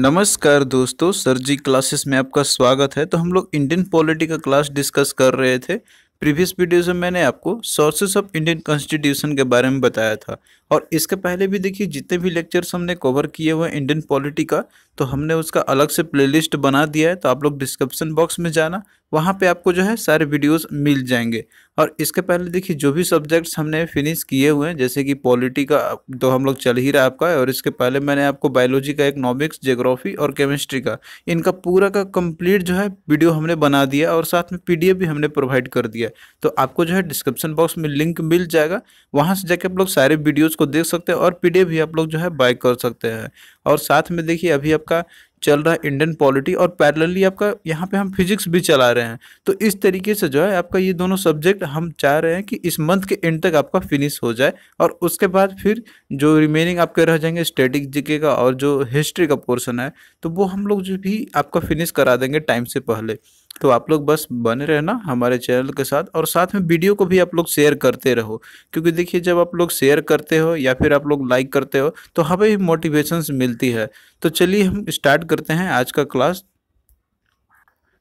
नमस्कार दोस्तों सर जी क्लासेस में आपका स्वागत है तो हम लोग इंडियन पॉलिटी का क्लास डिस्कस कर रहे थे प्रीवियस वीडियो में मैंने आपको सोर्सेस ऑफ इंडियन कॉन्स्टिट्यूशन के बारे में बताया था और इसके पहले भी देखिए जितने भी लेक्चर्स हमने कवर किए हुए इंडियन पॉलिटी का तो हमने उसका अलग से प्लेलिस्ट बना दिया है तो आप लोग डिस्क्रिप्शन बॉक्स में जाना वहाँ पे आपको जो है सारे वीडियोस मिल जाएंगे और इसके पहले देखिए जो भी सब्जेक्ट्स हमने फिनिश किए हुए हैं जैसे कि पॉलिटी का तो हम लोग चल ही रहा आपका और इसके पहले मैंने आपको बायोलॉजी का इकनॉमिक्स जियोग्राफी और केमिस्ट्री का इनका पूरा का कंप्लीट जो है वीडियो हमने बना दिया और साथ में पी भी हमने प्रोवाइड कर दिया तो आपको जो है डिस्क्रिप्शन बॉक्स में लिंक मिल जाएगा वहाँ से जाके आप लोग सारे वीडियोज़ को देख सकते हैं और पी भी आप लोग जो है बाय कर सकते हैं और साथ में देखिए अभी आपका चल रहा है इंडियन पॉलिटी और पैरेलली आपका यहाँ पे हम फिजिक्स भी चला रहे हैं तो इस तरीके से जो है आपका ये दोनों सब्जेक्ट हम चाह रहे हैं कि इस मंथ के एंड तक आपका फिनिश हो जाए और उसके बाद फिर जो रिमेनिंग आपके रह जाएंगे स्टेटिक जीके का और जो हिस्ट्री का पोर्सन है तो वो हम लोग जो भी आपका फिनिश करा देंगे टाइम से पहले तो आप लोग बस बने रहना हमारे चैनल के साथ और साथ में वीडियो को भी आप लोग शेयर करते रहो क्योंकि देखिए जब आप लोग शेयर करते हो या फिर आप लोग लाइक करते हो तो हमें भी मोटिवेशंस मिलती है तो चलिए हम स्टार्ट करते हैं आज का क्लास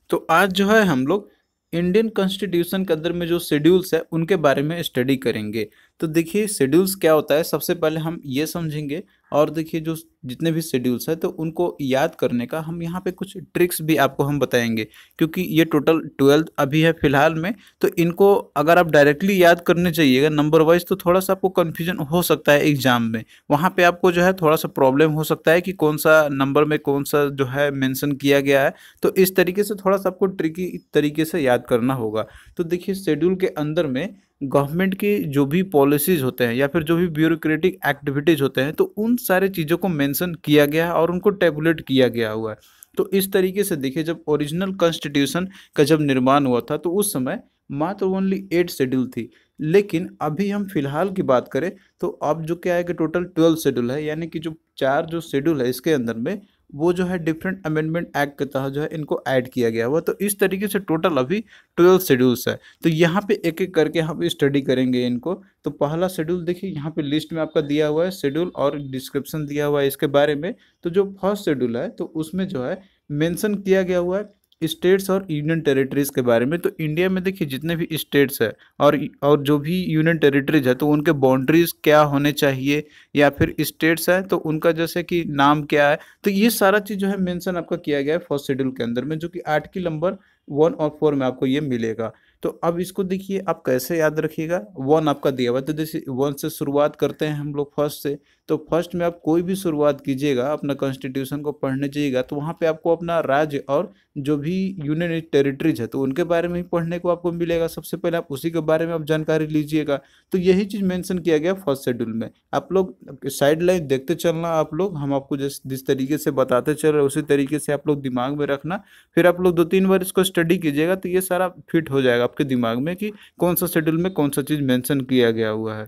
तो आज जो है हम लोग इंडियन कॉन्स्टिट्यूशन के अंदर में जो शेड्यूल्स है उनके बारे में स्टडी करेंगे तो देखिए शेड्यूल्स क्या होता है सबसे पहले हम ये समझेंगे और देखिए जो जितने भी शेड्यूल्स हैं तो उनको याद करने का हम यहाँ पे कुछ ट्रिक्स भी आपको हम बताएंगे क्योंकि ये टोटल ट्वेल्थ अभी है फिलहाल में तो इनको अगर आप डायरेक्टली याद करने चाहिएगा नंबर वाइज तो थोड़ा सा आपको कन्फ्यूजन हो सकता है एग्जाम में वहाँ पे आपको जो है थोड़ा सा प्रॉब्लम हो सकता है कि कौन सा नंबर में कौन सा जो है मैंसन किया गया है तो इस तरीके से थोड़ा सा आपको ट्रिकी तरीके से याद करना होगा तो देखिए शेड्यूल के अंदर में गवर्नमेंट की जो भी पॉलिसीज़ होते हैं या फिर जो भी ब्यूरोक्रेटिक एक्टिविटीज़ होते हैं तो उन सारे चीज़ों को मेंशन किया गया है और उनको टेबुलेट किया गया हुआ है तो इस तरीके से देखिए जब ओरिजिनल कॉन्स्टिट्यूशन का जब निर्माण हुआ था तो उस समय मात्र ओनली एट शेड्यूल थी लेकिन अभी हम फिलहाल की बात करें तो अब जो क्या है कि टोटल ट्वेल्व शेड्यूल है यानी कि जो चार जो शेड्यूल है इसके अंदर में वो जो है डिफरेंट अमेंडमेंट एक्ट के तहत जो है इनको ऐड किया गया हुआ तो इस तरीके से टोटल अभी ट्वेल्व शेड्यूल्स है तो यहाँ पे एक एक करके हम स्टडी करेंगे इनको तो पहला शेड्यूल देखिए यहाँ पे लिस्ट में आपका दिया हुआ है शेड्यूल और डिस्क्रिप्शन दिया हुआ है इसके बारे में तो जो फर्स्ट शेड्यूल है तो उसमें जो है मैंसन किया गया हुआ है स्टेट्स और यूनियन टेरिटरीज़ के बारे में तो इंडिया में देखिए जितने भी स्टेट्स है और और जो भी यूनियन टेरिटरीज है तो उनके बाउंड्रीज क्या होने चाहिए या फिर स्टेट्स है तो उनका जैसे कि नाम क्या है तो ये सारा चीज़ जो है मेंशन आपका किया गया है फर्स्ट शेड्यूल के अंदर में जो कि आठ की नंबर वन और फोर में आपको ये मिलेगा तो अब इसको देखिए आप कैसे याद रखिएगा वन आपका दिया हुआ तो जैसे वन से शुरुआत करते हैं हम लोग फर्स्ट से तो फर्स्ट में आप कोई भी शुरुआत कीजिएगा अपना कॉन्स्टिट्यूशन को पढ़ने जाइएगा तो वहाँ पे आपको अपना राज्य और जो भी यूनियन टेरिटरीज है तो उनके बारे में ही पढ़ने को आपको मिलेगा सबसे पहले आप उसी के बारे में आप जानकारी लीजिएगा तो यही चीज़ मेंशन किया गया फर्स्ट शेड्यूल में आप लोग साइड लाइन देखते चलना आप लोग हम आपको जिस जिस तरीके से बताते चल रहे उसी तरीके से आप लोग दिमाग में रखना फिर आप लोग दो तीन बार इसको स्टडी कीजिएगा तो ये सारा फिट हो जाएगा आपके दिमाग में कि कौन सा शेड्यूल में कौन सा चीज़ मैंसन किया गया हुआ है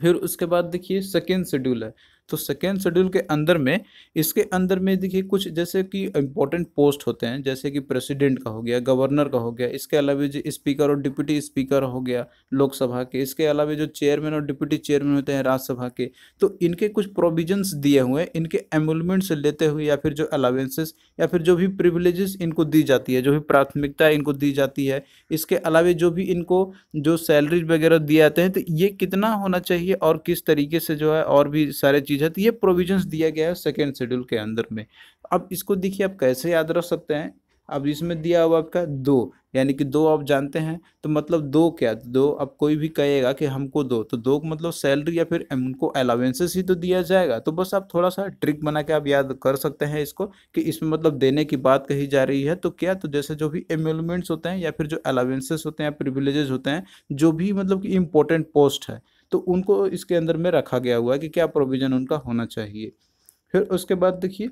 फिर उसके बाद देखिए सेकेंड शेड्यूल है तो सेकेंड शेड्यूल के अंदर में इसके अंदर में देखिए कुछ जैसे कि इम्पोर्टेंट पोस्ट होते हैं जैसे कि प्रेसिडेंट का हो गया गवर्नर का हो गया इसके अलावा जो स्पीकर और डिप्यूटी स्पीकर हो गया लोकसभा के इसके अलावा जो चेयरमैन और डिप्यूटी चेयरमैन होते हैं राज्यसभा के तो इनके कुछ प्रोविजन्स दिए हुए हैं इनके एमुलमेंट लेते हुए या फिर जो अलावेंसेस या फिर जो भी प्रिविलेजेस इनको दी जाती है जो भी प्राथमिकता इनको दी जाती है इसके अलावा जो भी इनको जो सैलरीज वगैरह दिए जाते हैं तो ये कितना होना चाहिए और किस तरीके से जो है और भी सारे चीज़ चीज़ है तो ये प्रोविजंस दिया गया है सेकेंड शेड्यूल के अंदर में अब इसको देखिए आप कैसे याद रख सकते हैं अब इसमें दिया हुआ आपका दो यानी कि दो आप जानते हैं तो मतलब दो क्या दो अब कोई भी कहेगा कि हमको दो तो दो मतलब सैलरी या फिर उनको अलावेंसेस ही तो दिया जाएगा तो बस आप थोड़ा सा ट्रिक बना के आप याद कर सकते हैं इसको कि इसमें मतलब देने की बात कही जा रही है तो क्या तो जैसे जो भी एमोलमेंट्स होते हैं या फिर जो अलावेंसेस होते हैं या प्रिविलेजेस होते हैं जो भी मतलब कि इम्पोर्टेंट पोस्ट है तो उनको इसके अंदर में रखा गया हुआ है कि क्या प्रोविज़न उनका होना चाहिए फिर उसके बाद देखिए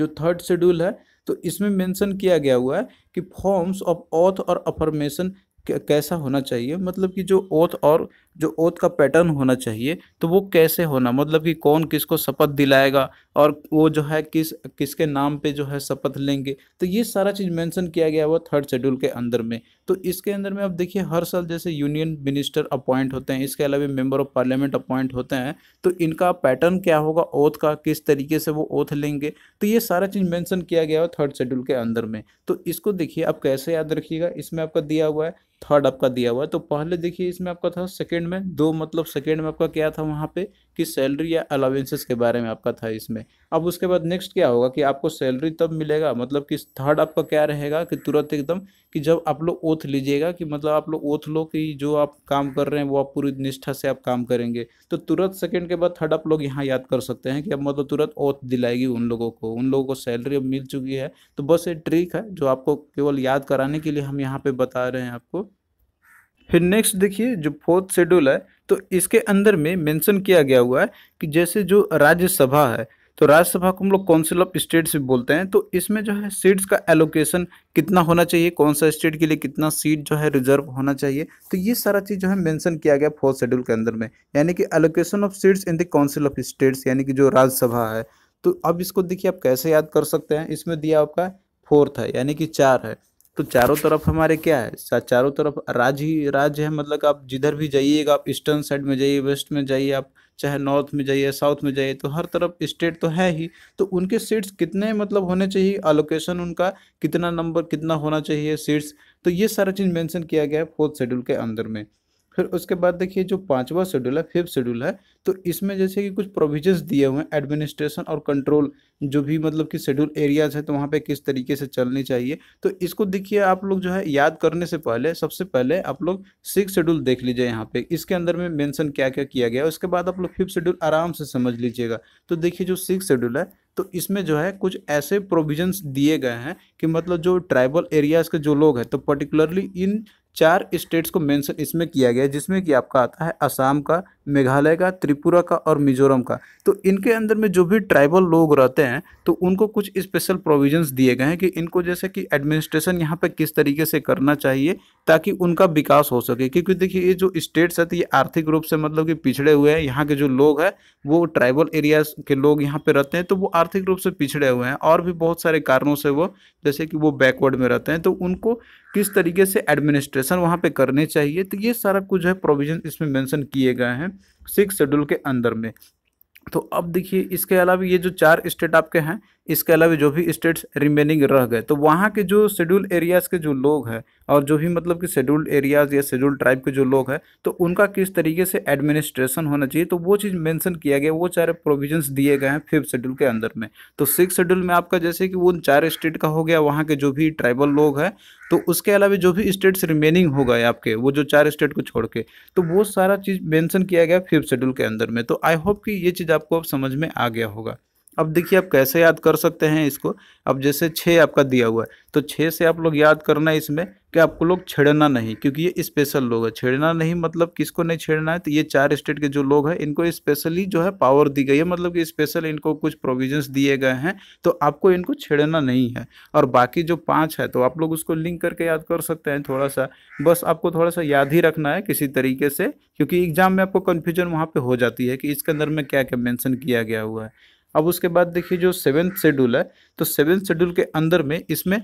जो थर्ड शेड्यूल है तो इसमें मेंशन किया गया हुआ है कि फॉर्म्स ऑफ ऑथ और अफर्मेशन कैसा होना चाहिए मतलब कि जो ओथ और जो ओथ का पैटर्न होना चाहिए तो वो कैसे होना मतलब कि कौन किसको शपथ दिलाएगा और वो जो है किस किसके नाम पे जो है शपथ लेंगे तो ये सारा चीज़ मेंशन किया गया हुआ थर्ड शेड्यूल के अंदर में तो इसके अंदर में आप देखिए हर साल जैसे यूनियन मिनिस्टर अपॉइंट होते हैं इसके अलावा मेंबर ऑफ पार्लियामेंट अपॉइंट होते हैं तो इनका पैटर्न क्या होगा ओथ का किस तरीके से वो ओथ लेंगे तो ये सारा चीज़ मैंसन किया गया हुआ थर्ड शेड्यूल के अंदर में तो इसको देखिए आप कैसे याद रखिएगा इसमें आपका दिया हुआ है थर्ड आपका दिया हुआ है तो पहले देखिए इसमें आपका था सेकेंड सेकंड में दो मतलब सेकंड में आपका क्या था वहाँ पे कि सैलरी या अलाउेंसेस के बारे में आपका था इसमें अब उसके बाद नेक्स्ट क्या होगा कि आपको सैलरी तब मिलेगा मतलब कि थर्ड आपका क्या रहेगा कि तुरंत एकदम कि जब आप लोग ओथ लीजिएगा कि मतलब आप लोग ओथ लो कि जो आप काम कर रहे हैं वो आप पूरी निष्ठा से आप काम करेंगे तो तुरंत सेकेंड के बाद थर्ड आप लोग यहाँ याद कर सकते हैं कि अब मतलब तुरंत ओथ दिलाएगी उन लोगों को उन लोगों को सैलरी अब मिल चुकी है तो बस ये ट्रिक है जो आपको केवल याद कराने के लिए हम यहाँ पर बता रहे हैं आपको फिर नेक्स्ट देखिए जो फोर्थ शेड्यूल है तो इसके अंदर में मेंशन किया गया हुआ है कि जैसे जो राज्यसभा है तो राज्यसभा को हम लोग काउंसिल ऑफ स्टेट से बोलते हैं तो इसमें जो है सीट्स का एलोकेशन कितना होना चाहिए कौन सा स्टेट के लिए कितना सीट जो है रिजर्व होना चाहिए तो ये सारा चीज़ जो है मेंशन किया गया फोर्थ शेड्यूल के अंदर में यानी कि allocation of seats in the council of states यानी कि जो राज्यसभा है तो अब इसको देखिए आप कैसे याद कर सकते हैं इसमें दिया आपका फोर्थ है यानी कि चार है तो चारों तरफ हमारे क्या है चारों तरफ राज्य ही राज्य है मतलब आप जिधर भी जाइएगा आप ईस्टर्न साइड में जाइए वेस्ट में जाइए आप चाहे नॉर्थ में जाइए साउथ में जाइए तो हर तरफ स्टेट तो है ही तो उनके सीट्स कितने मतलब होने चाहिए अलोकेशन उनका कितना नंबर कितना होना चाहिए सीट्स तो ये सारा चीज़ मेंशन किया गया है फोर्थ शेड्यूल के अंदर में फिर उसके बाद देखिए जो पाँचवा शेड्यूल है फिफ्थ शेड्यूल है तो इसमें जैसे कि कुछ प्रोविजन दिए हुए हैं एडमिनिस्ट्रेशन और कंट्रोल जो भी मतलब कि शेड्यूल एरियाज है तो वहाँ पे किस तरीके से चलनी चाहिए तो इसको देखिए आप लोग जो है याद करने से पहले सबसे पहले आप लोग सिक्स शेड्यूल देख लीजिए यहाँ पे इसके अंदर में मेंशन क्या क्या किया गया उसके बाद आप लोग फिफ्थ शेड्यूल आराम से समझ लीजिएगा तो देखिए जो सिक्स शेड्यूल है तो इसमें जो है कुछ ऐसे प्रोविजन्स दिए गए हैं कि मतलब जो ट्राइबल एरियाज़ के जो लोग हैं तो पर्टिकुलरली इन चार स्टेट्स को मेंशन इसमें किया गया है जिसमें कि आपका आता है असम का मेघालय का त्रिपुरा का और मिजोरम का तो इनके अंदर में जो भी ट्राइबल लोग रहते हैं तो उनको कुछ स्पेशल प्रोविजंस दिए गए हैं कि इनको जैसे कि एडमिनिस्ट्रेशन यहाँ पर किस तरीके से करना चाहिए ताकि उनका विकास हो सके क्योंकि देखिए ये जो स्टेट्स है तो ये आर्थिक रूप से मतलब कि पिछड़े हुए हैं यहाँ के जो लोग हैं वो ट्राइबल एरियाज के लोग यहाँ पर रहते हैं तो वो आर्थिक रूप से पिछड़े हुए हैं और भी बहुत सारे कारणों से वो जैसे कि वो बैकवर्ड में रहते हैं तो उनको किस तरीके से एडमिनिस्ट्रेशन रजिस्ट्रेशन वहाँ पे करने चाहिए तो ये सारा कुछ जो है प्रोविजन इसमें मेंशन किए गए हैं सिक्स शेड्यूल के अंदर में तो अब देखिए इसके अलावा ये जो चार स्टेट आपके हैं इसके अलावा जो भी स्टेट्स रिमेनिंग रह गए तो वहाँ के जो शेड्यूल एरियाज़ के जो लोग हैं और जो भी मतलब कि शेड्यूल्ड एरियाज़ या शेड्यूल ट्राइब के जो लोग हैं तो उनका किस तरीके से एडमिनिस्ट्रेशन होना चाहिए तो वो चीज़ मेंशन किया गया वो सारे प्रोविजंस दिए गए हैं फिफ्थ शेड्यूल के अंदर में तो सिक्स शेड्यूल में आपका जैसे कि उन चार स्टेट का हो गया वहाँ के जो भी ट्राइबल लोग हैं तो उसके अलावा जो भी स्टेट्स रिमेनिंग हो गए आपके वो जो चार स्टेट को छोड़ के तो वो सारा चीज़ मैंसन किया गया फिफ्थ शेड्यूल के अंदर में तो आई होप कि ये चीज़ आपको अब समझ में आ गया होगा अब देखिए आप कैसे याद कर सकते हैं इसको अब जैसे छः आपका दिया हुआ है तो छः से आप लोग याद करना है इसमें कि आपको लोग छेड़ना नहीं क्योंकि ये स्पेशल लोग है छेड़ना नहीं मतलब किसको नहीं छेड़ना है तो ये चार स्टेट के जो लोग हैं इनको स्पेशली जो है पावर दी गई है मतलब कि स्पेशल इनको कुछ प्रोविजंस दिए गए हैं तो आपको इनको छेड़ना नहीं है और बाकी जो पाँच है तो आप लोग उसको लिंक करके याद कर सकते हैं थोड़ा सा बस आपको थोड़ा सा याद ही रखना है किसी तरीके से क्योंकि एग्ज़ाम में आपको कन्फ्यूजन वहाँ पर हो जाती है कि इसके अंदर में क्या क्या मैंसन किया गया हुआ है अब उसके बाद देखिए जो सेवेंथ शेड्यूल है तो सेवन शेड्यूल के अंदर में इसमें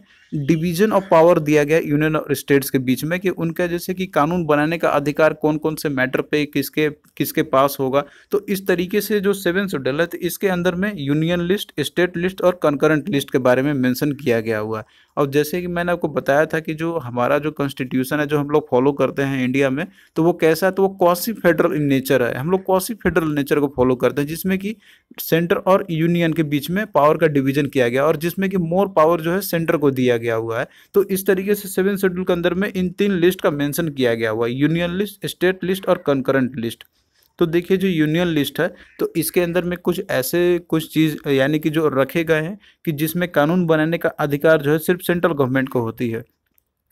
डिवीजन ऑफ पावर दिया गया यूनियन और स्टेट्स के बीच में कि उनका जैसे कि कानून बनाने का अधिकार कौन कौन से मैटर पे किसके किसके पास होगा तो इस तरीके से जो सेवन शेड्यूल है तो इसके अंदर में यूनियन लिस्ट स्टेट लिस्ट और कंकरेंट लिस्ट के बारे में मैंशन किया गया हुआ है और जैसे कि मैंने आपको बताया था कि जो हमारा जो कॉन्स्टिट्यूशन है जो हम लोग फॉलो करते हैं इंडिया में तो वो कैसा है तो वो कॉसी फेडरल इन नेचर है हम लोग कॉसी फेडरल नेचर को फॉलो करते हैं जिसमें कि सेंटर और यूनियन के बीच में पावर का डिवीजन किया गया गया और जिसमें कि मोर पावर जो है सेंटर को दिया गया हुआ है तो इस तरीके से सेवन शेड्यूल के अंदर में इन तीन लिस्ट का मेंशन किया गया हुआ है यूनियन लिस्ट स्टेट लिस्ट और कंकरेंट लिस्ट तो देखिए जो यूनियन लिस्ट है तो इसके अंदर में कुछ ऐसे कुछ चीज़ यानी कि जो रखे गए हैं कि जिसमें कानून बनाने का अधिकार जो है सिर्फ सेंट्रल गवर्नमेंट को होती है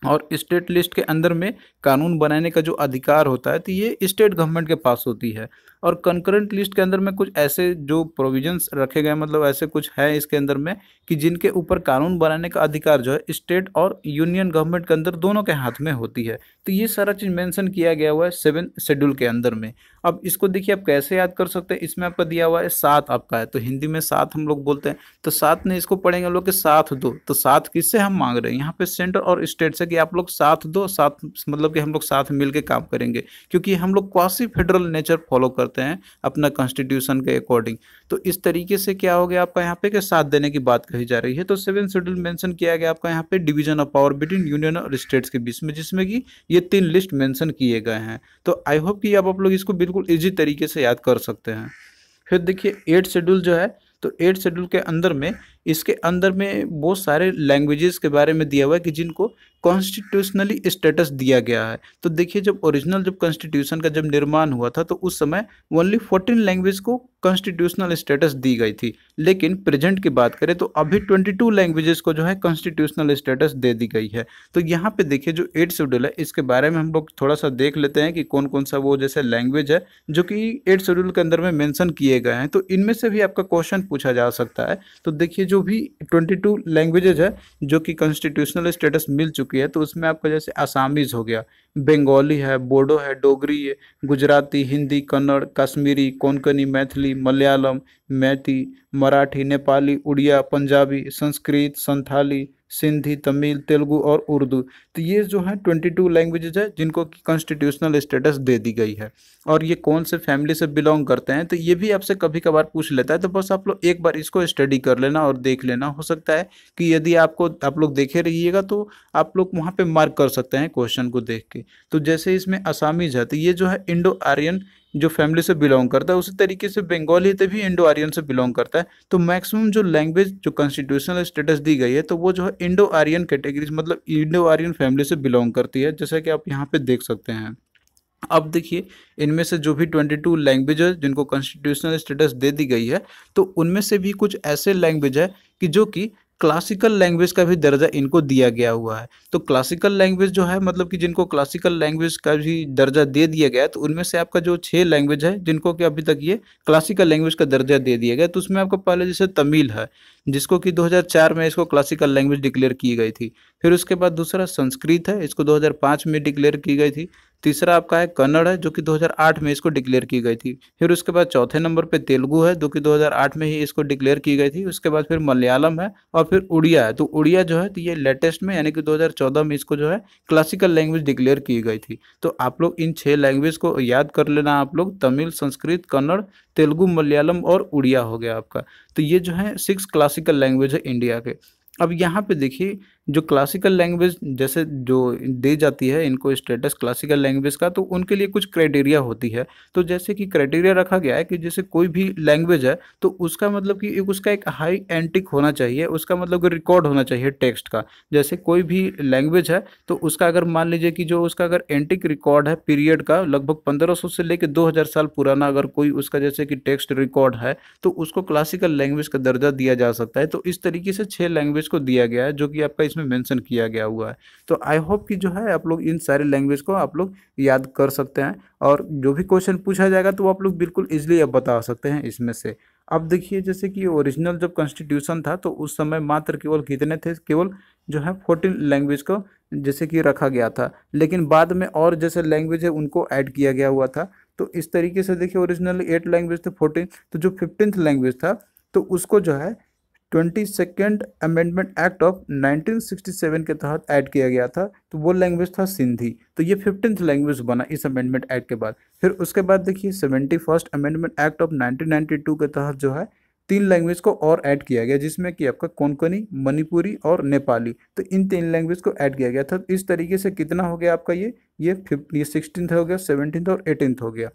और स्टेट लिस्ट के अंदर में कानून बनाने का जो अधिकार होता है तो ये स्टेट गवर्नमेंट के पास होती है और कंकरेंट लिस्ट के अंदर में कुछ ऐसे जो प्रोविजंस रखे गए मतलब ऐसे कुछ है इसके अंदर में कि जिनके ऊपर कानून बनाने का अधिकार जो है स्टेट और यूनियन गवर्नमेंट के अंदर दोनों के हाथ में होती है तो ये सारा चीज़ मेंशन किया गया हुआ है सेवन शेड्यूल के अंदर में अब इसको देखिए आप कैसे याद कर सकते हैं इसमें आपका दिया हुआ है सात आपका है तो हिंदी में सात हम लोग बोलते हैं तो सात ने इसको पढ़ेंगे हम लोग के साथ दो तो सात किससे हम मांग रहे हैं यहाँ पे सेंटर और स्टेट से कि आप लोग साथ दो साथ मतलब कि हम लोग साथ मिल के काम करेंगे क्योंकि हम लोग क्वासी फेडरल नेचर फॉलो कर करते हैं अपना कॉन्स्टिट्यूशन के अकॉर्डिंग तो इस तरीके से क्या हो गया आपका यहाँ पे कि साथ देने की बात कही जा रही है तो सेवन शेड्यूल मेंशन किया गया आपका यहाँ पे division of power between union और स्टेट्स के बीच में जिसमें कि ये तीन लिस्ट मेंशन किए गए हैं तो आई होप कि आप लोग इसको बिल्कुल ईजी तरीके से याद कर सकते हैं फिर देखिए एट शेड्यूल जो है तो एट शेड्यूल के अंदर में इसके अंदर में बहुत सारे लैंग्वेजेस के बारे में दिया हुआ है कि जिनको कॉन्स्टिट्यूशनली स्टेटस दिया गया है तो देखिए जब ओरिजिनल जब कॉन्स्टिट्यूशन का जब निर्माण हुआ था तो उस समय ओनली फोर्टीन लैंग्वेज को कॉन्स्टिट्यूशनल स्टेटस दी गई थी लेकिन प्रेजेंट की बात करें तो अभी ट्वेंटी टू लैंग्वेजेस को जो है कॉन्स्टिट्यूशनल स्टेटस दे दी गई है तो यहाँ पे देखिए जो एट शेड्यूल है इसके बारे में हम लोग थोड़ा सा देख लेते हैं कि कौन कौन सा वो जैसे लैंग्वेज है जो कि एट शेड्यूल के अंदर में मैंसन किए गए हैं तो इनमें से भी आपका क्वेश्चन पूछा जा सकता है तो देखिए जो जो भी ट्वेंटी टू लैंग्वेजेज है जो कि कॉन्स्टिट्यूशनल स्टेटस मिल चुकी है तो उसमें आपका जैसे आसामीज हो गया बंगाली है बोडो है डोगरी है गुजराती हिंदी कन्नड़ कश्मीरी कोंकणी मैथिली मलयालम मैथी मराठी नेपाली उड़िया पंजाबी संस्कृत संथाली सिंधी तमिल तेलुगू और उर्दू तो ये जो है ट्वेंटी टू लैंग्वेजेज है जिनको कि कॉन्स्टिट्यूशनल स्टेटस दे दी गई है और ये कौन से फैमिली से बिलोंग करते हैं तो ये भी आपसे कभी कभार पूछ लेता है तो बस आप लोग एक बार इसको स्टडी कर लेना और देख लेना हो सकता है कि यदि आपको आप लोग देखे रहिएगा तो आप लोग वहाँ पर मार्क कर सकते हैं क्वेश्चन को देख के तो जैसे इसमें असामीज है तो ये जो है इंडो आर्यन जो फैमिली से बिलोंग करता है उसी तरीके से बंगाली तो भी इंडो आर्यन से बिलोंग करता है तो मैक्सिमम जो लैंग्वेज जो कॉन्स्टिट्यूशनल स्टेटस दी गई है तो वो जो है इंडो आर्यन कैटेगरीज मतलब इंडो आर्यन फैमिली फैमिली से बिलोंग करती है जैसा कि आप यहाँ पे देख सकते हैं अब देखिए इनमें से जो भी 22 लैंग्वेज है जिनको कॉन्स्टिट्यूशनल स्टेटस दे दी गई है तो उनमें से भी कुछ ऐसे लैंग्वेज है कि जो कि क्लासिकल लैंग्वेज का भी दर्जा इनको दिया गया हुआ है तो क्लासिकल लैंग्वेज जो है मतलब कि जिनको क्लासिकल लैंग्वेज का भी दर्जा दे दिया गया तो उनमें से आपका जो छः लैंग्वेज है जिनको कि अभी तक ये क्लासिकल लैंग्वेज का दर्जा दे दिया गया तो उसमें आपका पहले जैसे तमिल है जिसको कि 2004 में इसको क्लासिकल लैंग्वेज डिक्लेयर की गई थी फिर उसके बाद दूसरा संस्कृत है इसको 2005 में डिक्लेयर की गई थी तीसरा आपका है कन्नड़ है जो कि 2008 में इसको डिक्लेयर की गई थी फिर उसके बाद चौथे नंबर पे तेलुगु है जो कि 2008 में ही इसको डिक्लेयर की गई थी उसके बाद फिर मलयालम है और फिर उड़िया है तो उड़िया जो है तो ये लेटेस्ट में यानी कि 2014 में इसको जो है क्लासिकल लैंग्वेज डिक्लेयर की गई थी तो आप लोग इन छः लैंग्वेज को याद कर लेना आप लोग तमिल संस्कृत कन्नड़ तेलुगु मलयालम और उड़िया हो गया आपका तो ये जो है सिक्स क्लासिकल लैंग्वेज है इंडिया के अब यहाँ पे देखिए जो क्लासिकल लैंग्वेज जैसे जो दी जाती है इनको स्टेटस क्लासिकल लैंग्वेज का तो उनके लिए कुछ क्राइटेरिया होती है तो जैसे कि क्राइटेरिया रखा गया है कि जैसे कोई भी लैंग्वेज है तो उसका मतलब कि एक उसका एक हाई एंटिक होना चाहिए उसका मतलब कि रिकॉर्ड होना चाहिए टेक्स्ट का जैसे कोई भी लैंग्वेज है तो उसका अगर मान लीजिए कि जो उसका अगर एंटिक रिकॉर्ड है पीरियड का लगभग पंद्रह से लेकर दो साल पुराना अगर कोई उसका जैसे कि टेक्स्ट रिकॉर्ड है तो उसको क्लासिकल लैंग्वेज का दर्जा दिया जा सकता है तो इस तरीके से छः लैंग्वेज लैंग्वेज को दिया गया है जो कि आपका इसमें मेंशन किया गया हुआ है तो आई होप कि जो है आप लोग इन सारे लैंग्वेज को आप लोग याद कर सकते हैं और जो भी क्वेश्चन पूछा जाएगा तो आप लोग बिल्कुल ईजिली आप बता सकते हैं इसमें से अब देखिए जैसे कि ओरिजिनल जब कॉन्स्टिट्यूशन था तो उस समय मात्र केवल कितने थे केवल जो है फोर्टीन लैंग्वेज को जैसे कि रखा गया था लेकिन बाद में और जैसे लैंग्वेज है उनको ऐड किया गया हुआ था तो इस तरीके से देखिए ओरिजिनल एट लैंग्वेज थे फोर्टीन तो जो फिफ्टींथ लैंग्वेज था तो उसको जो है twenty second amendment act of 1967 के तहत ऐड किया गया था तो वो लैंग्वेज था सिंधी तो ये फिफ्टींथ लैंग्वेज बना इस अमेंडमेंट एक्ट के बाद फिर उसके बाद देखिए seventy first amendment act of 1992 के तहत जो है तीन लैंग्वेज को और ऐड किया गया जिसमें कि आपका कोंकणी मणिपुरी और नेपाली तो इन तीन लैंग्वेज को ऐड किया गया था तो इस तरीके से कितना हो गया आपका ये ये फिफ्टी ये सिक्सटीन हो गया सेवनटीन और एटीन हो गया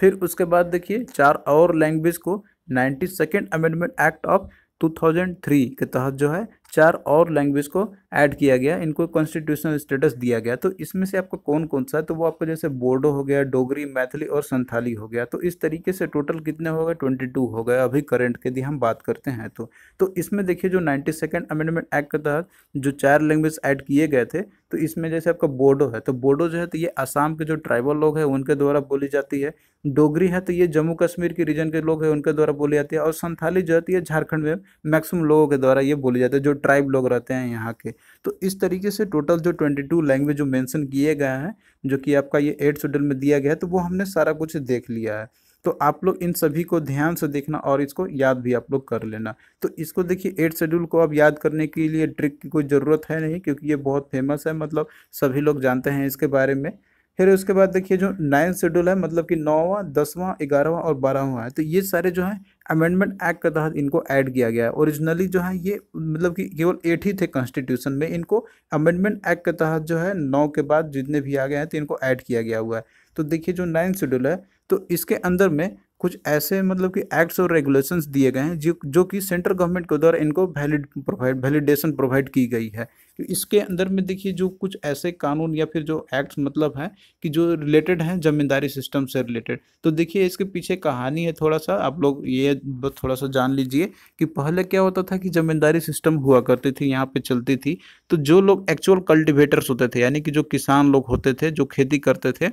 फिर उसके बाद देखिए चार और लैंग्वेज को ninety second amendment act of 2003 के तहत जो है चार और लैंग्वेज को ऐड किया गया इनको कॉन्स्टिट्यूशनल स्टेटस दिया गया तो इसमें से आपका कौन कौन सा है तो वो आपको जैसे बोडो हो गया डोगरी मैथिली और संथाली हो गया तो इस तरीके से टोटल कितने हो गए ट्वेंटी टू हो गए अभी करंट के यदि हम बात करते हैं तो तो इसमें देखिए जो नाइन्टी सेकेंड अमेंडमेंट एक्ट के तहत जो चार लैंग्वेज ऐड किए गए थे तो इसमें जैसे आपका बोडो है तो बोडो जो है तो ये आसाम के जो ट्राइबल लोग हैं उनके द्वारा बोली जाती है डोगरी है तो ये जम्मू कश्मीर के रीजन के लोग हैं उनके द्वारा बोली जाती है और संथाली जो है तो ये झारखंड में मैक्सिमम लोगों के द्वारा ये बोली जाती है जो ट्राइब लोग रहते हैं यहाँ के तो इस तरीके से टोटल जो ट्वेंटी टू लैंग्वेज जो मेंशन किए गए हैं जो कि आपका ये एट शेड्यूल में दिया गया है तो वो हमने सारा कुछ देख लिया है तो आप लोग इन सभी को ध्यान से देखना और इसको याद भी आप लोग कर लेना तो इसको देखिए एट शेड्यूल को अब याद करने के लिए ट्रिक की कोई ज़रूरत है नहीं क्योंकि ये बहुत फेमस है मतलब सभी लोग जानते हैं इसके बारे में फिर उसके बाद देखिए जो नाइन्थ शेड्यूल है मतलब कि नौवा दसवां ग्यारहवा और बारहवा है तो ये सारे जो है अमेंडमेंट एक्ट के तहत इनको ऐड किया गया है ओरिजिनली जो है ये मतलब कि केवल एट ही थे कॉन्स्टिट्यूशन में इनको अमेंडमेंट एक्ट के तहत जो है नौ के बाद जितने भी आ गए हैं तो इनको ऐड किया गया हुआ है तो देखिए जो नाइन्थ शेड्यूल है तो इसके अंदर में कुछ ऐसे मतलब कि एक्ट्स और रेगुलेशंस दिए गए हैं जो जो कि सेंट्रल गवर्नमेंट के द्वारा इनको वैलिड प्रोवाइड वैलिडेशन प्रोवाइड की गई है तो इसके अंदर में देखिए जो कुछ ऐसे कानून या फिर जो एक्ट्स मतलब हैं कि जो रिलेटेड हैं जमींदारी सिस्टम से रिलेटेड तो देखिए इसके पीछे कहानी है थोड़ा सा आप लोग ये थोड़ा सा जान लीजिए कि पहले क्या होता था कि जमींदारी सिस्टम हुआ करती थी यहाँ पर चलती थी तो जो लोग एक्चुअल कल्टिवेटर्स होते थे यानी कि जो किसान लोग होते थे जो खेती करते थे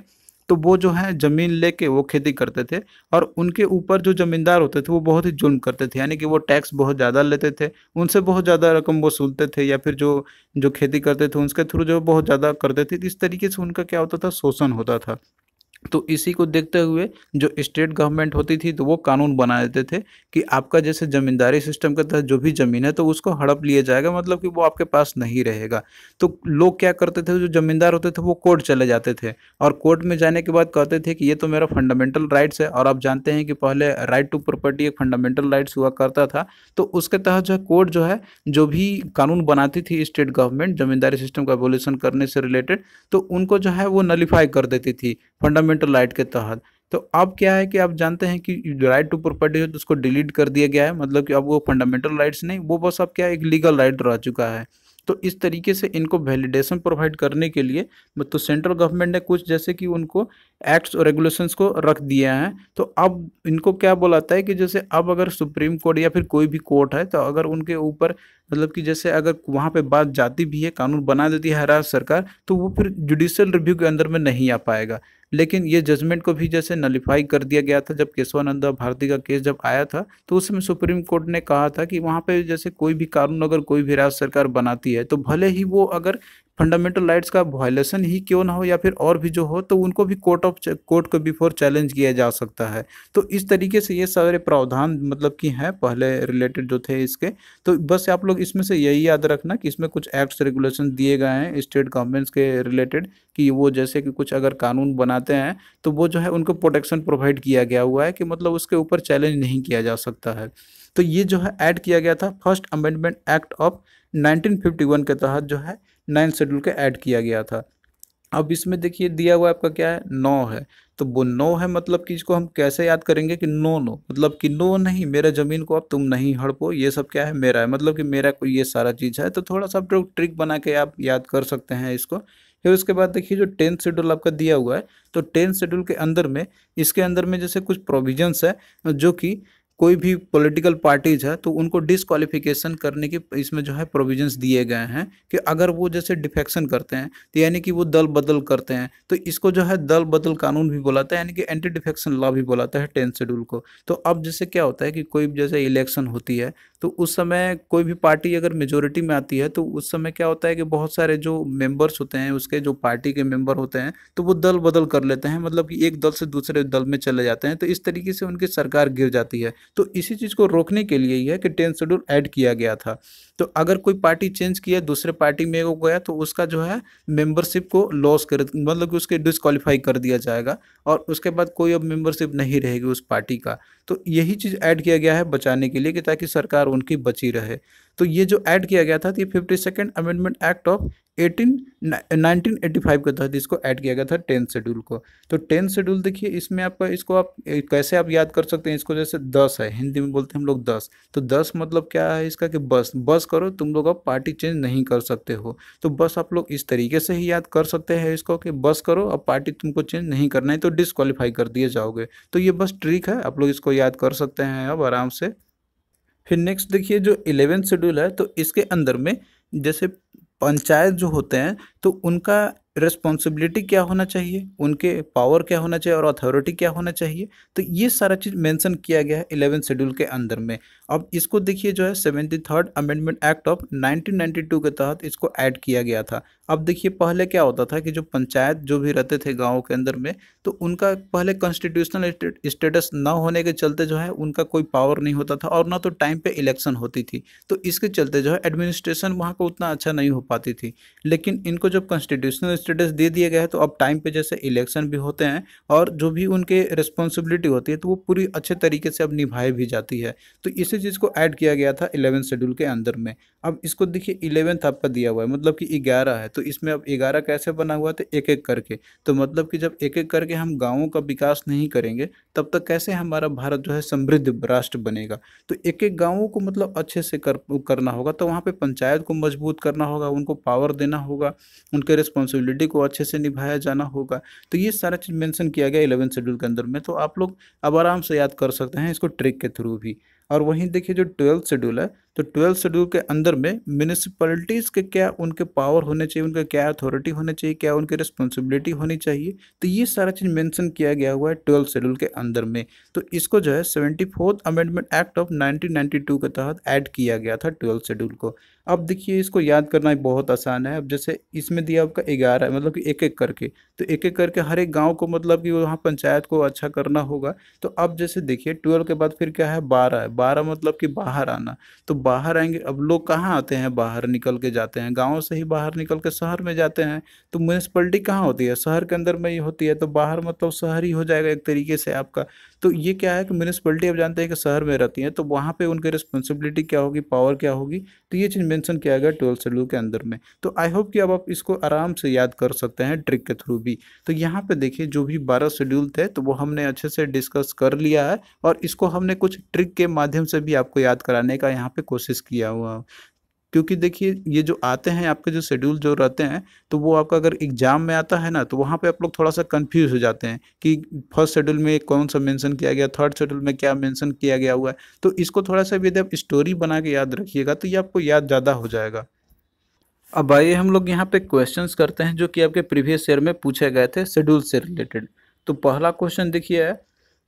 तो वो जो है ज़मीन लेके वो खेती करते थे और उनके ऊपर जो ज़मींदार होते थे वो बहुत ही जुल्म करते थे यानी कि वो टैक्स बहुत ज़्यादा लेते थे उनसे बहुत ज़्यादा रकम वसूलते थे या फिर जो जो खेती करते थे उनके थ्रू जो बहुत ज़्यादा करते थे इस तरीके से उनका क्या होता था शोषण होता था तो इसी को देखते हुए जो स्टेट गवर्नमेंट होती थी तो वो कानून बना देते थे कि आपका जैसे ज़मींदारी सिस्टम के तहत जो भी ज़मीन है तो उसको हड़प लिया जाएगा मतलब कि वो आपके पास नहीं रहेगा तो लोग क्या करते थे जो ज़मींदार होते थे वो कोर्ट चले जाते थे और कोर्ट में जाने के बाद कहते थे कि ये तो मेरा फंडामेंटल राइट्स है और आप जानते हैं कि पहले राइट टू प्रॉपर्टी एक फंडामेंटल राइट्स हुआ करता था तो उसके तहत जो है कोर्ट जो है जो भी कानून बनाती थी स्टेट गवर्नमेंट ज़मींदारी सिस्टम का एवोल्यूशन करने से रिलेटेड तो उनको जो है वो नलीफाई कर देती थी फंडामेंटल फंडामेंटल राइट के तहत तो अब क्या है कि आप जानते हैं कि राइट टू प्रॉपर्टी है तो उसको डिलीट कर दिया गया है मतलब कि अब वो फंडामेंटल राइट्स नहीं वो बस अब क्या एक लीगल राइट रह चुका है तो इस तरीके से इनको वैलिडेशन प्रोवाइड करने के लिए तो सेंट्रल गवर्नमेंट ने कुछ जैसे कि उनको एक्ट्स और रेगुलेशंस को रख दिया है तो अब इनको क्या बोलाता है कि जैसे अब अगर सुप्रीम कोर्ट या फिर कोई भी कोर्ट है तो अगर उनके ऊपर मतलब कि जैसे अगर वहाँ पे बात जाती भी है कानून बना देती है राज्य सरकार तो वो फिर जुडिशल रिव्यू के अंदर में नहीं आ पाएगा लेकिन ये जजमेंट को भी जैसे नलीफाई कर दिया गया था जब केशवानंदा भारती का केस जब आया था तो उसमें सुप्रीम कोर्ट ने कहा था कि वहाँ पे जैसे कोई भी कानून अगर कोई भी राज्य सरकार बनाती है तो भले ही वो अगर फंडामेंटल राइट्स का वायलेशन ही क्यों ना हो या फिर और भी जो हो तो उनको भी कोर्ट ऑफ कोर्ट के बिफोर चैलेंज किया जा सकता है तो इस तरीके से ये सारे प्रावधान मतलब कि हैं पहले रिलेटेड जो थे इसके तो बस आप लोग इसमें से यही याद रखना कि इसमें कुछ एक्ट्स रेगुलेशन दिए गए हैं स्टेट गवर्नमेंट्स के रिलेटेड कि वो जैसे कि कुछ अगर कानून बनाते हैं तो वो जो है उनको प्रोटेक्शन प्रोवाइड किया गया हुआ है कि मतलब उसके ऊपर चैलेंज नहीं किया जा सकता है तो ये जो है ऐड किया गया था फर्स्ट अमेंडमेंट एक्ट ऑफ 1951 के तहत जो है नाइन्थ शेड्यूल का ऐड किया गया था अब इसमें देखिए दिया हुआ आपका क्या है नौ है तो वो नो है मतलब कि इसको हम कैसे याद करेंगे कि नो नो मतलब कि नो नहीं मेरा ज़मीन को अब तुम नहीं हड़पो ये सब क्या है मेरा है मतलब कि मेरा कोई ये सारा चीज़ है तो थोड़ा सा ट्रिक बना के आप याद कर सकते हैं इसको फिर उसके बाद देखिए जो टेंथ शेड्यूल आपका दिया हुआ है तो टेंथ शेड्यूल के अंदर में इसके अंदर में जैसे कुछ प्रोविजन्स है जो कि कोई भी पॉलिटिकल पार्टीज है तो उनको डिसक्वालिफिकेशन करने के इसमें जो है प्रोविजंस दिए गए हैं कि अगर वो जैसे डिफेक्शन करते हैं तो यानी कि वो दल बदल करते हैं तो इसको जो है दल बदल कानून भी बोलाता है यानी कि एंटी डिफेक्शन लॉ भी बोलाता है टेंथ शेड्यूल को तो अब जैसे क्या होता है कि कोई जैसे इलेक्शन होती है तो उस समय कोई भी पार्टी अगर मेजोरिटी में आती है तो उस समय क्या होता है कि बहुत सारे जो मेंबर्स होते हैं उसके जो पार्टी के मेंबर होते हैं तो वो दल बदल कर लेते हैं मतलब कि एक दल से दूसरे दल में चले जाते हैं तो इस तरीके से उनकी सरकार गिर जाती है तो इसी चीज़ को रोकने के लिए ही है कि टेंथ शेड्यूल ऐड किया गया था तो अगर कोई पार्टी चेंज किया दूसरे पार्टी में वो गया तो उसका जो है मेंबरशिप को लॉस कर मतलब कि उसके डिसक्वालीफाई कर दिया जाएगा और उसके बाद कोई अब मेंबरशिप नहीं रहेगी उस पार्टी का तो यही चीज़ ऐड किया गया है बचाने के लिए कि ताकि सरकार उनकी बची रहे तो ये जो ऐड किया गया था तो ये fifty second amendment act of eighteen nineteen eighty five के तहत इसको ऐड किया गया था टेंथ शेड्यूल को तो टेंथ शेड्यूल देखिए इसमें आपका इसको आप कैसे आप याद कर सकते हैं इसको जैसे दस है हिंदी में बोलते हैं हम लोग दस तो दस मतलब क्या है इसका कि बस बस करो तुम लोग अब पार्टी चेंज नहीं कर सकते हो तो बस आप लोग इस तरीके से ही याद कर सकते हैं इसको कि बस करो अब पार्टी तुमको चेंज नहीं करना है तो डिसक्वालीफाई कर दिए जाओगे तो ये बस ट्रिक है आप लोग इसको याद कर सकते हैं अब आराम से फिर नेक्स्ट देखिए जो इलेवेंथ शेड्यूल है तो इसके अंदर में जैसे पंचायत जो होते हैं तो उनका रिस्पॉन्सिबिलिटी क्या होना चाहिए उनके पावर क्या होना चाहिए और अथॉरिटी क्या होना चाहिए तो ये सारा चीज़ मेंशन किया गया है इलेवन शेड्यूल के अंदर में अब इसको देखिए जो है seventy third amendment act of 1992 के तहत इसको ऐड किया गया था अब देखिए पहले क्या होता था कि जो पंचायत जो भी रहते थे गाँव के अंदर में तो उनका पहले कॉन्स्टिट्यूशनल स्टेटस ना होने के चलते जो है उनका कोई पावर नहीं होता था और ना तो टाइम पे इलेक्शन होती थी तो इसके चलते जो है एडमिनिस्ट्रेशन वहाँ का उतना अच्छा नहीं हो पाती थी लेकिन इनको जब कॉन्स्टिट्यूशनल स्टेटस दे दिया गया है तो अब टाइम पर जैसे इलेक्शन भी होते हैं और जो भी उनके रिस्पॉन्सिबिलिटी होती है तो वो पूरी अच्छे तरीके से अब निभाई भी जाती है तो इसे चीज को ऐड किया गया था इलेवन शेड्यूल के अंदर में अब इसको देखिए इलेवेंथ आपका दिया हुआ है मतलब कि ग्यारह है तो इसमें अब ग्यारह कैसे बना हुआ था तो एक एक करके तो मतलब कि जब एक एक करके हम गाँवों का विकास नहीं करेंगे तब तक कैसे हमारा भारत जो है समृद्ध राष्ट्र बनेगा तो एक एक गाँवों को मतलब अच्छे से कर करना होगा तो वहाँ पर पंचायत को मजबूत करना होगा उनको पावर देना होगा उनके रिस्पॉन्सिबिलिटी को अच्छे से निभाया जाना होगा तो ये सारा चीज़ मैंशन किया गया इलेवन शेड्यूल के अंदर में तो आप लोग अब आराम से याद कर सकते हैं इसको ट्रिक के थ्रू भी और वहीं देखिए जो ट्वेल्थ शेड्यूल है तो ट्वेल्थ शेड्यूल के अंदर में म्यूनिसपैलिटीज़ के क्या उनके पावर होने चाहिए उनका क्या अथॉरिटी होने चाहिए क्या उनकी रिस्पॉन्सिबिलिटी होनी चाहिए तो ये सारा चीज़ मेंशन किया गया हुआ है ट्वेल्थ शेड्यूल के अंदर में तो इसको जो है seventy amendment act of nineteen के तहत ऐड किया गया था ट्वेल्थ शेड्यूल को अब देखिए इसको याद करना बहुत आसान है अब जैसे इसमें दिया आपका ग्यारह मतलब कि एक एक करके तो एक एक करके हर एक गांव को मतलब कि वहाँ पंचायत को अच्छा करना होगा तो अब जैसे देखिए ट्वेल्व के बाद फिर क्या है बारह है बारह मतलब कि बाहर आना तो बाहर आएंगे अब लोग कहाँ आते हैं बाहर निकल के जाते हैं गाँव से ही बाहर निकल के शहर में जाते हैं तो म्यूनसिपलिटी कहाँ होती है शहर के अंदर में ही होती है तो बाहर मतलब शहर ही हो जाएगा एक तरीके से आपका तो ये क्या है कि म्यूनसिपलिटी अब जानते हैं कि शहर में रहती हैं तो वहाँ पे उनकी रिस्पॉन्सिबिलिटी क्या होगी पावर क्या होगी तो ये चीज़ मेंशन किया गया ट्वेल्थ शेड्यूल के अंदर में तो आई होप कि अब आप इसको आराम से याद कर सकते हैं ट्रिक के थ्रू भी तो यहाँ पर देखिए जो भी बारह शेड्यूल थे तो वो हमने अच्छे से डिस्कस कर लिया है और इसको हमने कुछ ट्रिक के माध्यम से भी आपको याद कराने का यहाँ पर कोशिश किया हुआ क्योंकि देखिए ये जो आते हैं आपके जो शेड्यूल जो रहते हैं तो वो आपका अगर एग्जाम में आता है ना तो वहाँ पे आप लोग थोड़ा सा कंफ्यूज हो जाते हैं कि फर्स्ट शेड्यूल में कौन सा मेंशन किया गया थर्ड शेड्यूल में क्या मेंशन किया गया हुआ है तो इसको थोड़ा सा यदि आप स्टोरी बना के याद रखिएगा तो ये आपको याद ज़्यादा हो जाएगा अब आइए हम लोग यहाँ पे क्वेश्चन करते हैं जो कि आपके प्रीवियस ईयर में पूछे गए थे शेड्यूल से रिलेटेड तो पहला क्वेश्चन देखिए है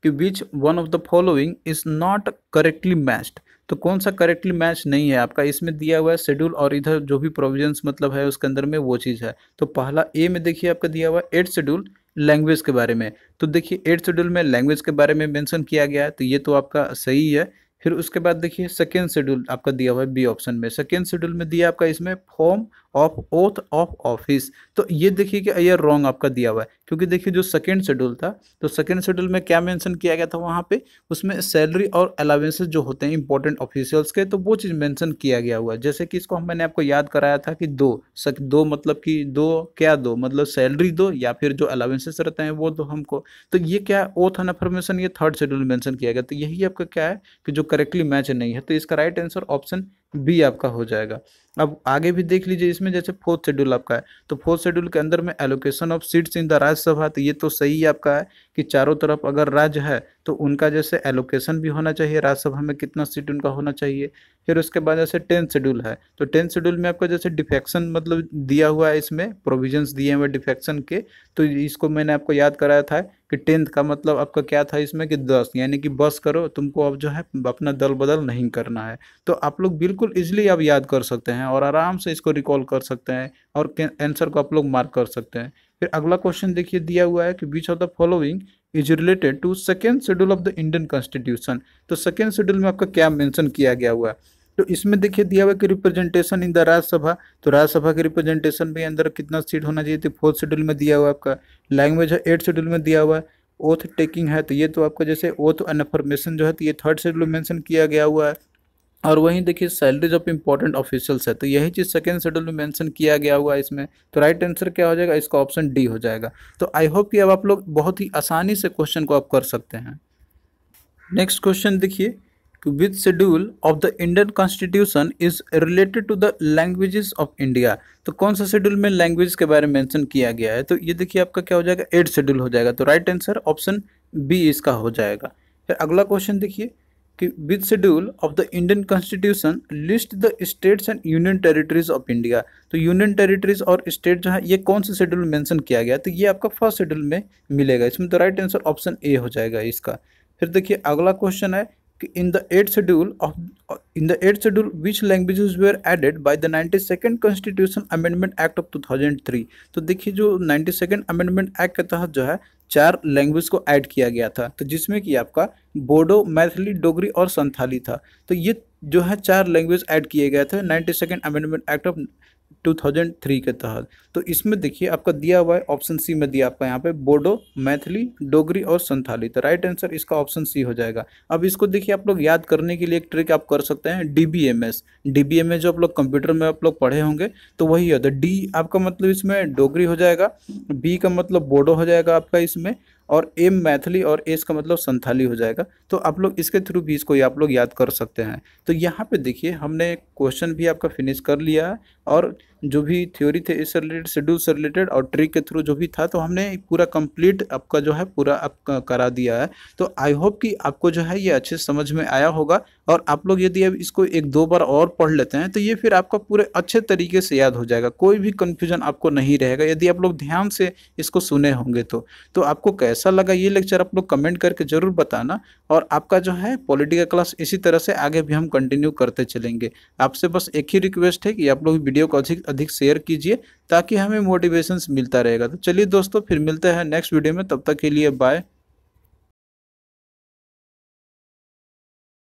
कि which one of the following is not correctly matched तो कौन सा करेक्टली मैच नहीं है आपका इसमें दिया हुआ है शेड्यूल और इधर जो भी प्रोविजंस मतलब है उसके अंदर में वो चीज़ है तो पहला ए में देखिए आपका दिया हुआ है एट शेड्यूल लैंग्वेज के बारे में तो देखिए एट शेड्यूल में लैंग्वेज के बारे में मैंसन किया गया है तो ये तो आपका सही है फिर उसके बाद देखिए सेकेंड शेड्यूल आपका दिया हुआ है बी ऑप्शन में सेकेंड शेड्यूल में दिया आपका इसमें form of oath of office तो ये देखिए कि ये रॉन्ग आपका दिया हुआ है क्योंकि देखिए जो सेकेंड शेड्यूल था तो सेकेंड शेड्यूल में क्या मेंशन किया गया था वहाँ पे उसमें सैलरी और अलावेंसेज जो होते हैं इंपॉर्टेंट ऑफिशियल्स के तो वो चीज़ मेंशन किया गया हुआ है जैसे कि इसको मैंने आपको याद कराया था कि दो सक, दो मतलब कि दो क्या दो मतलब सैलरी दो या फिर जो अलावेंसेज रहते हैं वो दो हमको तो ये क्या ओथ एन अफर्मेशन ये थर्ड शेड्यूल मेंशन किया गया तो यही आपका क्या है कि जो करेक्टली मैच नहीं है तो इसका राइट आंसर ऑप्शन बी आपका हो जाएगा अब आगे भी देख लीजिए इसमें जैसे फोर्थ शेड्यूल आपका है तो फोर्थ शेड्यूल के अंदर में allocation of seats in the Rajya Sabha तो ये तो सही आपका है कि चारों तरफ अगर राज्य है तो उनका जैसे एलोकेशन भी होना चाहिए राज्यसभा में कितना सीट उनका होना चाहिए फिर उसके बाद जैसे टेंथ शेड्यूल है तो टेंथ शेड्यूल में आपको जैसे डिफेक्शन मतलब दिया हुआ है इसमें प्रोविजंस दिए हुए डिफेक्शन के तो इसको मैंने आपको याद कराया था कि टेंथ का मतलब आपका क्या था इसमें कि दस यानी कि बस करो तुमको अब जो है अपना दल बदल नहीं करना है तो आप लोग बिल्कुल ईजिली आप याद कर सकते हैं और आराम से इसको रिकॉल कर सकते हैं और आंसर को आप लोग मार्क कर सकते हैं फिर अगला क्वेश्चन देखिए दिया हुआ है कि which of the following is related to second schedule of the Indian constitution तो सेकेंड शेड्यूल में आपका क्या मेंशन किया गया हुआ है तो इसमें देखिए दिया हुआ कि रिप्रेजेंटेशन इन द राज्यसभा तो राज्यसभा के रिप्रेजेंटेशन में अंदर कितना सीट होना चाहिए तो फोर्थ शेड्यूल में दिया हुआ आपका लैंग्वेज है एट शेड्यूल में दिया हुआ है ओथ टेकिंग है तो ये तो आपका जैसे ओथ अनफॉर्मेशन जो है तो ये थर्ड शेड्यूल मेंशन किया गया हुआ है और वहीं देखिए सैलरीज ऑफ इंपॉर्टेंट ऑफिशियल्स है तो यही चीज़ सेकेंड शेड्यूल में मेंशन किया गया हुआ है इसमें तो राइट आंसर क्या हो जाएगा इसका ऑप्शन डी हो जाएगा तो आई होप कि अब आप लोग बहुत ही आसानी से क्वेश्चन को आप कर सकते हैं नेक्स्ट क्वेश्चन देखिए with schedule of the Indian constitution is related to the languages of India तो कौन सा शेड्यूल में लैंग्वेज के बारे में मेंशन किया गया है तो ये देखिए आपका क्या हो जाएगा एट शेड्यूल हो जाएगा तो राइट आंसर ऑप्शन बी इसका हो जाएगा फिर अगला क्वेश्चन देखिए कि with schedule of the Indian constitution list the states and union territories of India तो यूनियन टेरिटरीज और स्टेट जो है ये कौन से शेड्यूल मेंशन किया गया तो ये आपका फर्स्ट शेड्यूल में मिलेगा इसमें तो राइट आंसर ऑप्शन ए हो जाएगा इसका फिर देखिए अगला क्वेश्चन है कि in the eight schedule of in the eight schedule which language were added by the ninety second constitution amendment act of two तो देखिए जो नाइन्टी सेकेंड अमेंडमेंट एक्ट के तहत जो है चार लैंग्वेज को ऐड किया गया था तो जिसमें कि आपका बोडो मैथिली डोगरी और संथाली था तो ये जो है चार लैंग्वेज ऐड किए गए थे ninety second amendment act of 2003 के तहत तो इसमें देखिए आपका दिया हुआ है ऑप्शन सी में दिया आपका यहाँ पे बोडो मैथिली डोगरी और संथाली तो राइट आंसर इसका ऑप्शन सी हो जाएगा अब इसको देखिए आप लोग याद करने के लिए एक ट्रिक आप कर सकते हैं D B M S D B M S जो आप लोग कंप्यूटर में आप लोग पढ़े होंगे तो वही होता है डी तो आपका मतलब इसमें डोगरी हो जाएगा बी का मतलब बोडो हो जाएगा आपका इसमें और एम मैथिली और एस का मतलब संथाली हो जाएगा तो आप लोग इसके थ्रू भी इसको आप लोग याद कर सकते हैं तो यहाँ पे देखिए हमने क्वेश्चन भी आपका फिनिश कर लिया है और जो भी थ्योरी थे इससे रिलेटेड शेड्यूल से रिलेटेड और ट्रिक के थ्रू जो भी था तो हमने पूरा कंप्लीट आपका जो है पूरा आप करा दिया है तो आई होप कि आपको जो है ये अच्छे समझ में आया होगा और आप लोग यदि अब इसको एक दो बार और पढ़ लेते हैं तो ये फिर आपका पूरे अच्छे तरीके से याद हो जाएगा कोई भी कन्फ्यूजन आपको नहीं रहेगा यदि आप लोग ध्यान से इसको सुने होंगे तो तो आपको कैसा लगा ये लेक्चर आप लोग कमेंट करके ज़रूर बताना और आपका जो है पॉलिटिकल क्लास इसी तरह से आगे भी हम कंटिन्यू करते चलेंगे आपसे बस एक ही रिक्वेस्ट है कि आप लोग वीडियो को अधिक अधिक शेयर कीजिए ताकि हमें मोटिवेशंस मिलता रहेगा तो चलिए दोस्तों फिर मिलते हैं नेक्स्ट वीडियो में तब तक के लिए बाय